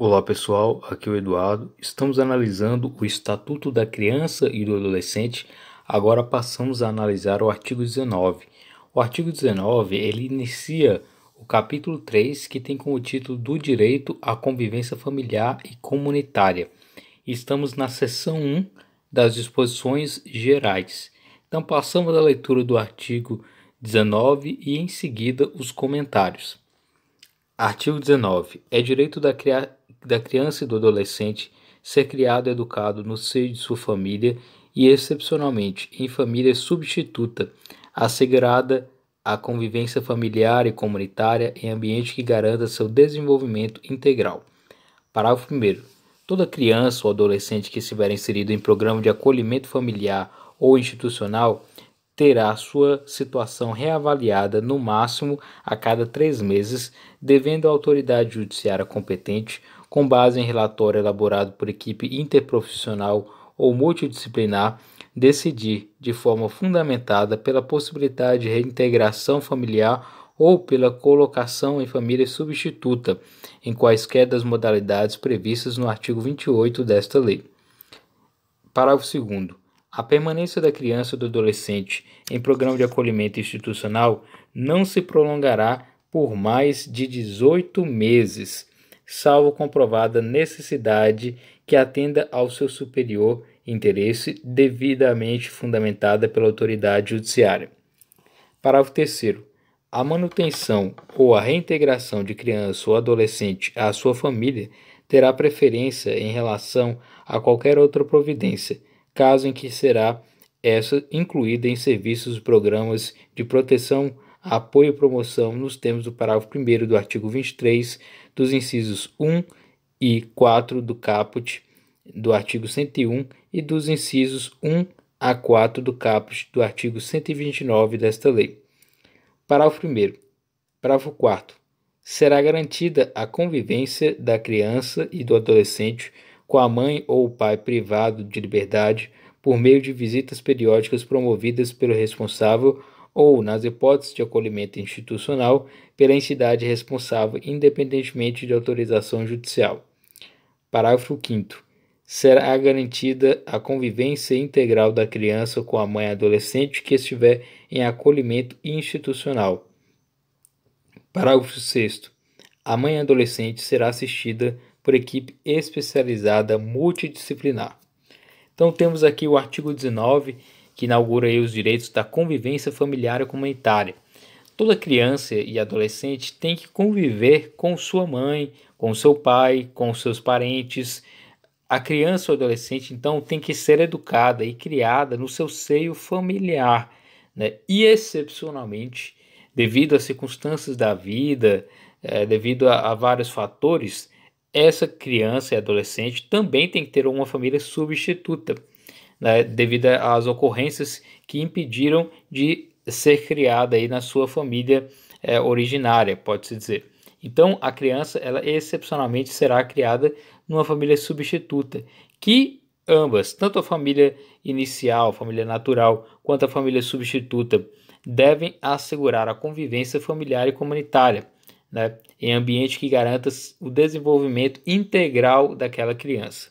Olá pessoal, aqui é o Eduardo. Estamos analisando o Estatuto da Criança e do Adolescente. Agora passamos a analisar o artigo 19. O artigo 19, ele inicia o capítulo 3, que tem como título do direito à convivência familiar e comunitária. Estamos na seção 1 das disposições gerais. Então passamos à leitura do artigo 19 e em seguida os comentários. Artigo 19. É direito da criança da criança e do adolescente ser criado e educado no seio de sua família e, excepcionalmente, em família substituta, assegurada a convivência familiar e comunitária em ambiente que garanta seu desenvolvimento integral. Parágrafo 1. Toda criança ou adolescente que estiver inserido em programa de acolhimento familiar ou institucional terá sua situação reavaliada no máximo a cada três meses, devendo a autoridade judiciária competente com base em relatório elaborado por equipe interprofissional ou multidisciplinar, decidir de forma fundamentada pela possibilidade de reintegração familiar ou pela colocação em família substituta, em quaisquer das modalidades previstas no artigo 28 desta lei. Parágrafo 2. A permanência da criança ou do adolescente em programa de acolhimento institucional não se prolongará por mais de 18 meses, salvo comprovada necessidade que atenda ao seu superior interesse devidamente fundamentada pela autoridade judiciária. Parágrafo 3 a manutenção ou a reintegração de criança ou adolescente à sua família terá preferência em relação a qualquer outra providência, caso em que será essa incluída em serviços e programas de proteção apoio e promoção nos termos do parágrafo 1 do artigo 23, dos incisos 1 e 4 do caput do artigo 101 e dos incisos 1 a 4 do caput do artigo 129 desta lei. Parágrafo 1. Parágrafo 4. Será garantida a convivência da criança e do adolescente com a mãe ou o pai privado de liberdade por meio de visitas periódicas promovidas pelo responsável ou, nas hipóteses de acolhimento institucional, pela entidade responsável, independentemente de autorização judicial. Parágrafo 5. Será garantida a convivência integral da criança com a mãe adolescente que estiver em acolhimento institucional. Parágrafo 6. A mãe adolescente será assistida por equipe especializada multidisciplinar. Então, temos aqui o artigo 19 que inaugura os direitos da convivência familiar e comunitária. Toda criança e adolescente tem que conviver com sua mãe, com seu pai, com seus parentes. A criança ou adolescente, então, tem que ser educada e criada no seu seio familiar. Né? E, excepcionalmente, devido às circunstâncias da vida, é, devido a, a vários fatores, essa criança e adolescente também tem que ter uma família substituta né, devido às ocorrências que impediram de ser criada aí na sua família é, originária, pode-se dizer. Então, a criança, ela excepcionalmente será criada numa família substituta, que ambas, tanto a família inicial, família natural, quanto a família substituta, devem assegurar a convivência familiar e comunitária, né, em ambiente que garanta o desenvolvimento integral daquela criança.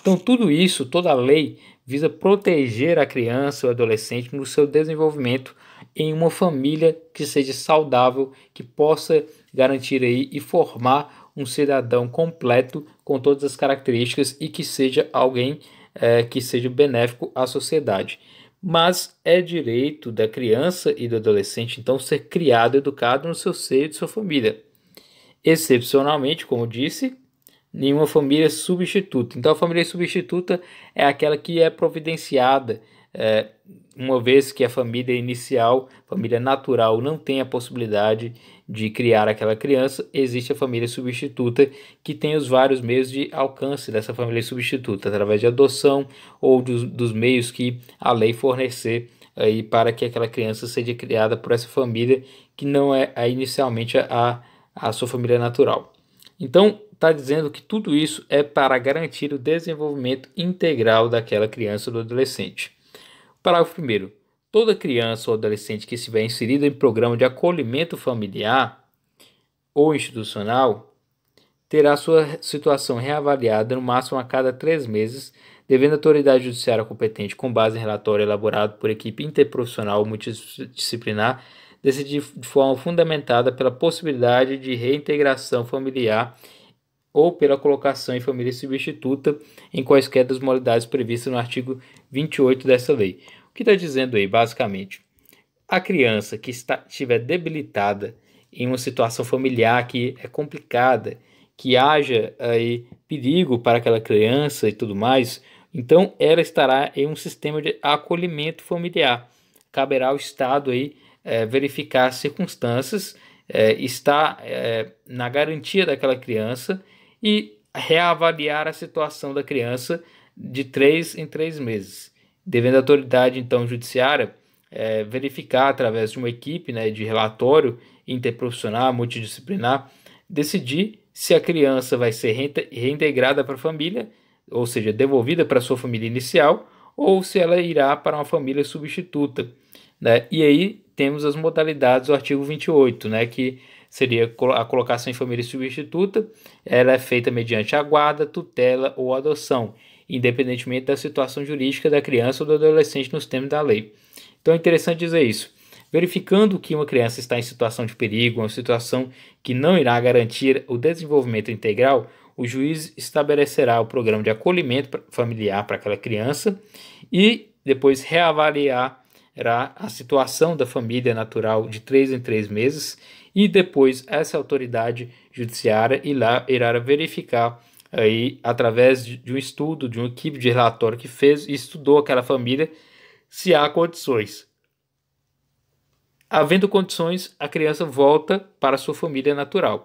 Então, tudo isso, toda a lei visa proteger a criança ou adolescente no seu desenvolvimento em uma família que seja saudável, que possa garantir aí e formar um cidadão completo com todas as características e que seja alguém é, que seja benéfico à sociedade. Mas é direito da criança e do adolescente então ser criado e educado no seu seio de sua família. Excepcionalmente, como disse, nenhuma família substituta. Então, a família substituta é aquela que é providenciada, é, uma vez que a família inicial, família natural, não tem a possibilidade de criar aquela criança, existe a família substituta que tem os vários meios de alcance dessa família substituta, através de adoção ou dos, dos meios que a lei fornecer aí para que aquela criança seja criada por essa família que não é, é inicialmente a, a sua família natural. Então, está dizendo que tudo isso é para garantir o desenvolvimento integral daquela criança ou do adolescente. Parágrafo 1. Toda criança ou adolescente que estiver inserida em programa de acolhimento familiar ou institucional terá sua situação reavaliada no máximo a cada três meses, devendo a autoridade judiciária competente, com base em relatório elaborado por equipe interprofissional multidisciplinar, decidir de forma fundamentada pela possibilidade de reintegração familiar ou pela colocação em família substituta em quaisquer das modalidades previstas no artigo 28 dessa lei. O que está dizendo aí, basicamente? A criança que está, estiver debilitada em uma situação familiar que é complicada, que haja aí perigo para aquela criança e tudo mais, então ela estará em um sistema de acolhimento familiar. Caberá ao Estado aí é, verificar as circunstâncias, é, estar é, na garantia daquela criança e reavaliar a situação da criança de três em três meses, devendo a autoridade então judiciária é, verificar através de uma equipe né, de relatório interprofissional, multidisciplinar, decidir se a criança vai ser reintegrada para a família, ou seja, devolvida para sua família inicial, ou se ela irá para uma família substituta. Né? E aí temos as modalidades do artigo 28, né, que seria a colocação em família substituta. Ela é feita mediante a guarda, tutela ou adoção, independentemente da situação jurídica da criança ou do adolescente nos termos da lei. Então é interessante dizer isso. Verificando que uma criança está em situação de perigo, uma situação que não irá garantir o desenvolvimento integral, o juiz estabelecerá o programa de acolhimento familiar para aquela criança e depois reavaliar era a situação da família natural de três em três meses e depois essa autoridade judiciária irá, irá verificar aí através de, de um estudo de uma equipe de relatório que fez e estudou aquela família se há condições. Havendo condições, a criança volta para sua família natural.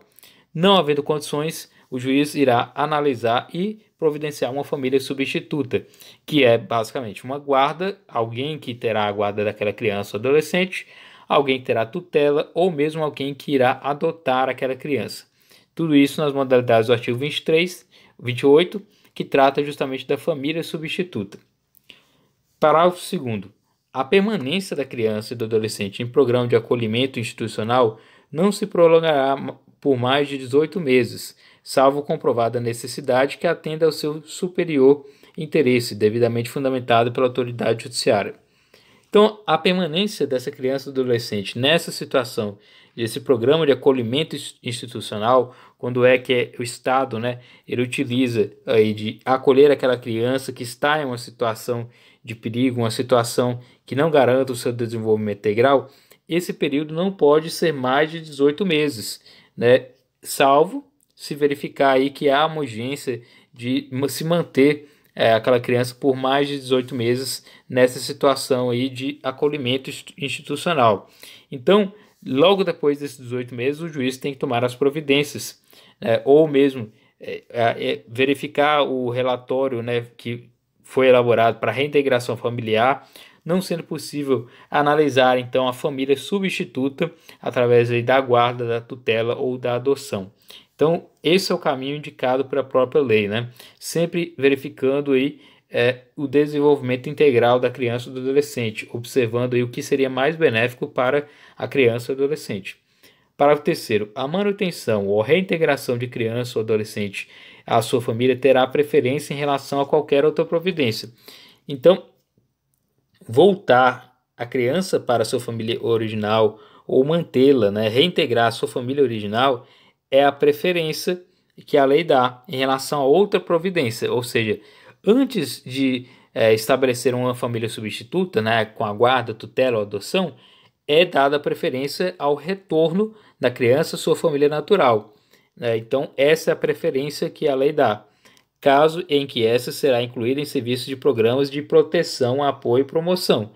Não havendo condições, o juiz irá analisar e providenciar uma família substituta, que é basicamente uma guarda, alguém que terá a guarda daquela criança ou adolescente, alguém que terá tutela ou mesmo alguém que irá adotar aquela criança. Tudo isso nas modalidades do artigo 23, 28, que trata justamente da família substituta. Parágrafo 2. A permanência da criança e do adolescente em programa de acolhimento institucional não se prolongará por mais de 18 meses, salvo comprovada necessidade que atenda ao seu superior interesse, devidamente fundamentado pela autoridade judiciária. Então, a permanência dessa criança ou adolescente nessa situação, desse programa de acolhimento institucional, quando é que é o Estado, né, ele utiliza aí de acolher aquela criança que está em uma situação de perigo, uma situação que não garanta o seu desenvolvimento integral, esse período não pode ser mais de 18 meses, né, salvo se verificar aí que há uma urgência de se manter é, aquela criança por mais de 18 meses nessa situação aí de acolhimento institucional. Então, logo depois desses 18 meses, o juiz tem que tomar as providências, né, ou mesmo é, é, é, verificar o relatório né, que foi elaborado para reintegração familiar, não sendo possível analisar então a família substituta através da guarda, da tutela ou da adoção. Então, esse é o caminho indicado para a própria lei, né? Sempre verificando aí é, o desenvolvimento integral da criança e do adolescente, observando aí o que seria mais benéfico para a criança e adolescente. Parágrafo terceiro, a manutenção ou reintegração de criança ou adolescente à sua família terá preferência em relação a qualquer outra providência. Então, voltar a criança para a sua família original ou mantê-la, né, reintegrar a sua família original é a preferência que a lei dá em relação a outra providência, ou seja, antes de é, estabelecer uma família substituta, né, com a guarda, tutela ou adoção, é dada preferência ao retorno da criança à sua família natural. Né? Então, essa é a preferência que a lei dá, caso em que essa será incluída em serviços de programas de proteção, apoio e promoção,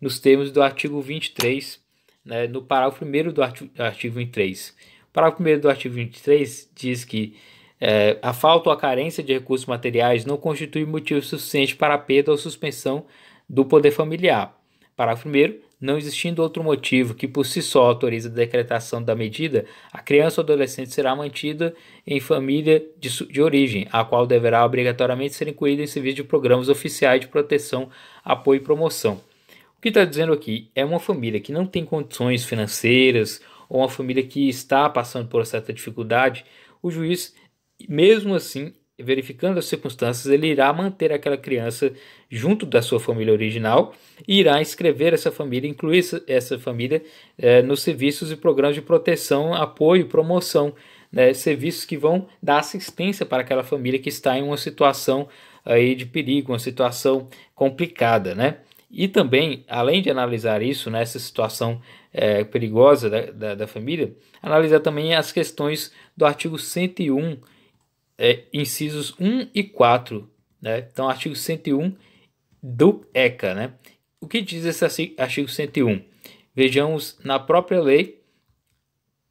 nos termos do artigo 23, né, no parágrafo 1 do artigo, artigo 23. Parágrafo 1 do artigo 23 diz que é, a falta ou a carência de recursos materiais não constitui motivo suficiente para a perda ou suspensão do poder familiar. Parágrafo 1. Não existindo outro motivo que por si só autorize a decretação da medida, a criança ou adolescente será mantida em família de, de origem, a qual deverá obrigatoriamente ser incluída em serviço de programas oficiais de proteção, apoio e promoção. O que está dizendo aqui é uma família que não tem condições financeiras ou uma família que está passando por certa dificuldade, o juiz, mesmo assim, verificando as circunstâncias, ele irá manter aquela criança junto da sua família original e irá inscrever essa família, incluir essa, família eh, nos serviços e programas de proteção, apoio, promoção, né, serviços que vão dar assistência para aquela família que está em uma situação aí de perigo, uma situação complicada, né? E também, além de analisar isso, nessa né, situação é, perigosa da, da, da, família, analisar também as questões do artigo 101, é, incisos 1 e 4. Né? Então, artigo 101 do ECA. Né? O que diz esse artigo 101? Vejamos na própria lei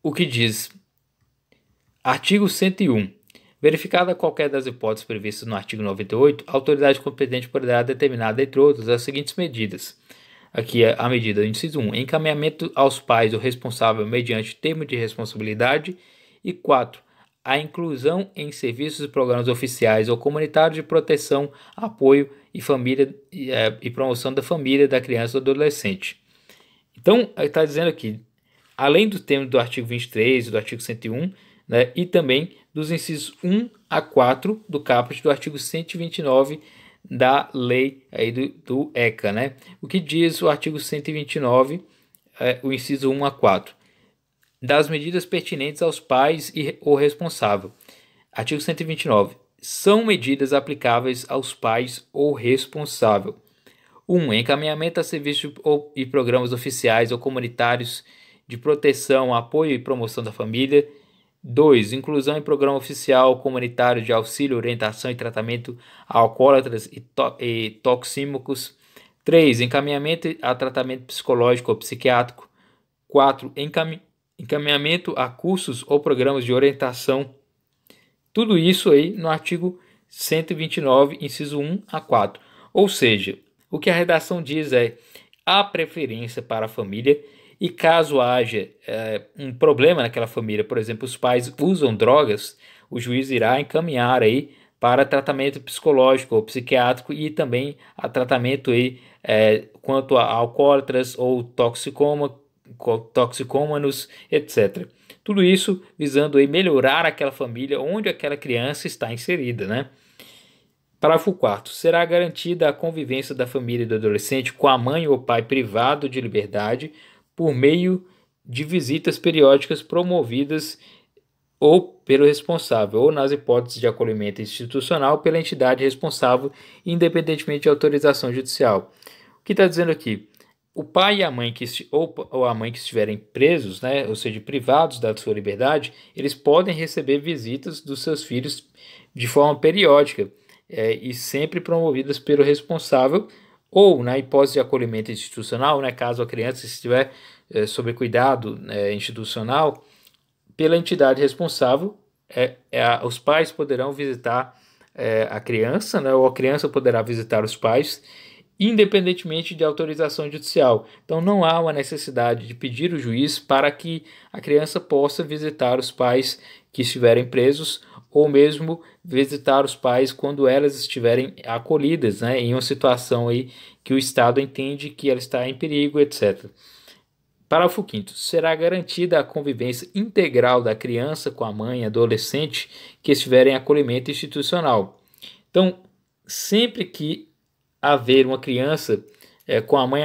o que diz. Artigo 101 Verificada qualquer das hipóteses previstas no artigo 98, a autoridade competente poderá determinar, entre outras, as seguintes medidas. Aqui é a medida do inciso 1, encaminhamento aos pais ou responsável mediante termo de responsabilidade. E 4, a inclusão em serviços e programas oficiais ou comunitários de proteção, apoio e, família, e, é, e promoção da família, da criança ou do adolescente. Então, está dizendo aqui, além do termo do artigo 23 e do artigo 101, né, e também dos incisos 1 a 4 do caput do artigo 129 da lei aí do, do ECA. Né? O que diz o artigo 129, é, o inciso 1 a 4? Das medidas pertinentes aos pais e o responsável. Artigo 129. São medidas aplicáveis aos pais ou responsável. 1. Um, encaminhamento a serviços e programas oficiais ou comunitários de proteção, apoio e promoção da família 2. Inclusão em programa oficial comunitário de auxílio, orientação e tratamento a alcoólatras e, to e toxímicos. 3. Encaminhamento a tratamento psicológico ou psiquiátrico. 4. Encami encaminhamento a cursos ou programas de orientação. Tudo isso aí no artigo 129, inciso 1 a 4. Ou seja, o que a redação diz é: há preferência para a família e caso haja é, um problema naquela família, por exemplo, os pais usam drogas, o juiz irá encaminhar aí para tratamento psicológico ou psiquiátrico e também a tratamento aí, é, quanto a alcoólatras ou toxicoma, toxicômanos, etc. Tudo isso visando aí melhorar aquela família onde aquela criança está inserida, né? Parágrafo 4. Será garantida a convivência da família e do adolescente com a mãe ou pai privado de liberdade por meio de visitas periódicas promovidas ou pelo responsável, ou nas hipóteses de acolhimento institucional pela entidade responsável, independentemente de autorização judicial. O que está dizendo aqui? O pai e a mãe que ou, ou a mãe que estiverem presos, né, ou seja, privados da sua liberdade, eles podem receber visitas dos seus filhos de forma periódica é, e sempre promovidas pelo responsável ou na hipótese de acolhimento institucional, né, caso a criança estiver é, sob cuidado é, institucional, pela entidade responsável, é, é, a, os pais poderão visitar eh, a criança, né, ou a criança poderá visitar os pais, independentemente de autorização judicial. Então não há uma necessidade de pedir o juiz para que a criança possa visitar os pais que estiverem presos ou mesmo visitar os pais quando elas estiverem acolhidas, né, em uma situação aí que o Estado entende que ela está em perigo, etc. Parágrafo 5. Será garantida a convivência integral da criança com a mãe e adolescente que estiverem em acolhimento institucional. Então, sempre que haver uma criança é, com a mãe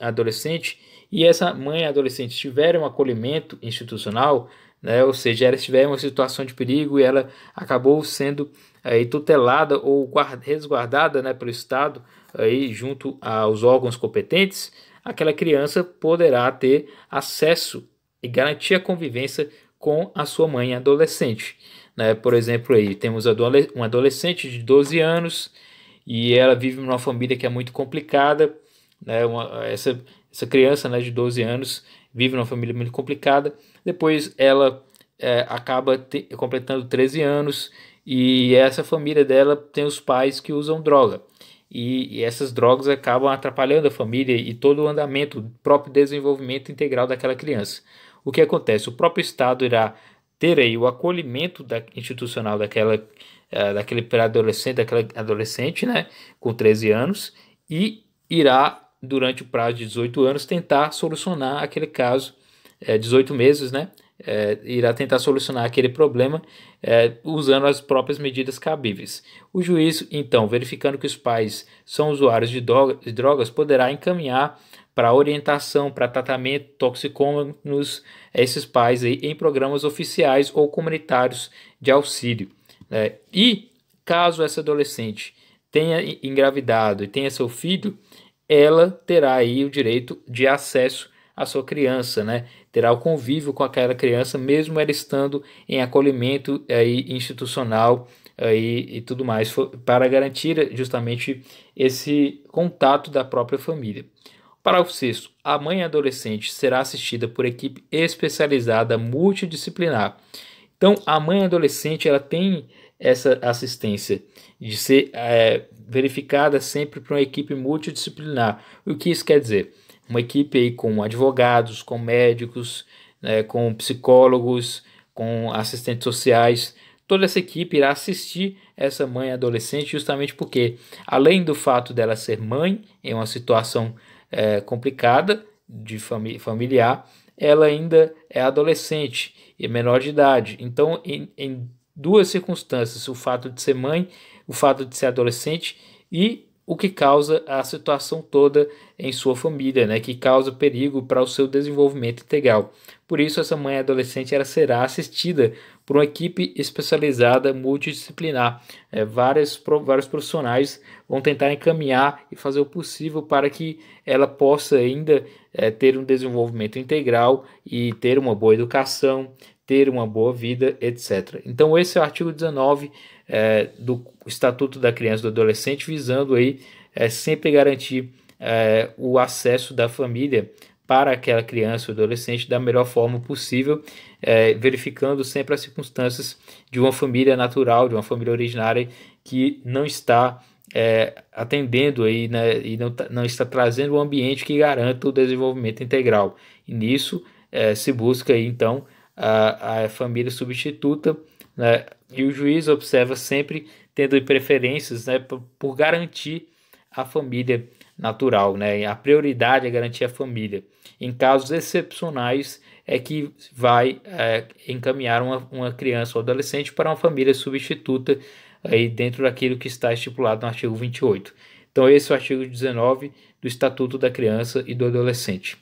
adolescente e essa mãe e adolescente tiver um acolhimento institucional, né? ou seja, ela estiver em uma situação de perigo e ela acabou sendo aí, eh, tutelada ou guarda, resguardada né, pelo Estado aí, junto aos órgãos competentes, aquela criança poderá ter acesso e garantir a convivência com a sua mãe adolescente. Né? Por exemplo, aí, temos um adolescente de 12 anos e ela vive numa família que é muito complicada. Né? Uma, essa, essa criança né, de 12 anos vive numa família muito complicada. Depois ela é, acaba te, completando 13 anos e essa família dela tem os pais que usam droga. E, e essas drogas acabam atrapalhando a família e todo o andamento, o próprio desenvolvimento integral daquela criança. O que acontece? O próprio Estado irá ter aí o acolhimento da, institucional daquela, uh, daquele pré-adolescente, daquela adolescente, né, com 13 anos, e irá durante o prazo de 18 anos, tentar solucionar aquele caso, é, 18 meses, né? É, irá tentar solucionar aquele problema é, usando as próprias medidas cabíveis. O juiz, então, verificando que os pais são usuários de drogas, poderá encaminhar para orientação, para tratamento toxicômanos é, esses pais aí, em programas oficiais ou comunitários de auxílio. Né? E caso essa adolescente tenha engravidado e tenha seu filho, ela terá aí o direito de acesso à sua criança, né? Terá o convívio com aquela criança, mesmo ela estando em acolhimento aí, institucional aí, e tudo mais, para garantir justamente esse contato da própria família. Parágrafo 6. A mãe adolescente será assistida por equipe especializada multidisciplinar. Então, a mãe adolescente ela tem essa assistência de ser é, verificada sempre por uma equipe multidisciplinar. O que isso quer dizer? Uma equipe aí com advogados, com médicos, né, com psicólogos, com assistentes sociais. Toda essa equipe irá assistir essa mãe adolescente, justamente porque, além do fato dela ser mãe em uma situação é, complicada de fami familiar, ela ainda é adolescente e é menor de idade. Então, em, em duas circunstâncias, o fato de ser mãe o fato de ser adolescente e o que causa a situação toda em sua família, né, que causa perigo para o seu desenvolvimento integral. Por isso, essa mãe adolescente ela será assistida por uma equipe especializada multidisciplinar. É, vários profissionais vão tentar encaminhar e fazer o possível para que ela possa ainda é, ter um desenvolvimento integral e ter uma boa educação, ter uma boa vida, etc. Então, esse é o artigo 19 é, do Estatuto da Criança e do Adolescente, visando aí é, sempre garantir é, o acesso da família para aquela criança ou adolescente da melhor forma possível, é, verificando sempre as circunstâncias de uma família natural, de uma família originária que não está é, atendendo aí, né, e não, tá, não, está trazendo um ambiente que garanta o desenvolvimento integral. E nisso é, se busca aí, então a, a família substituta, né? e o juiz observa sempre tendo preferências né, por garantir a família natural, né? A prioridade é garantir a família. Em casos excepcionais é que vai é, encaminhar uma, uma criança ou adolescente para uma família substituta aí dentro daquilo que está estipulado no artigo 28. Então esse é o artigo 19 do Estatuto da Criança e do Adolescente.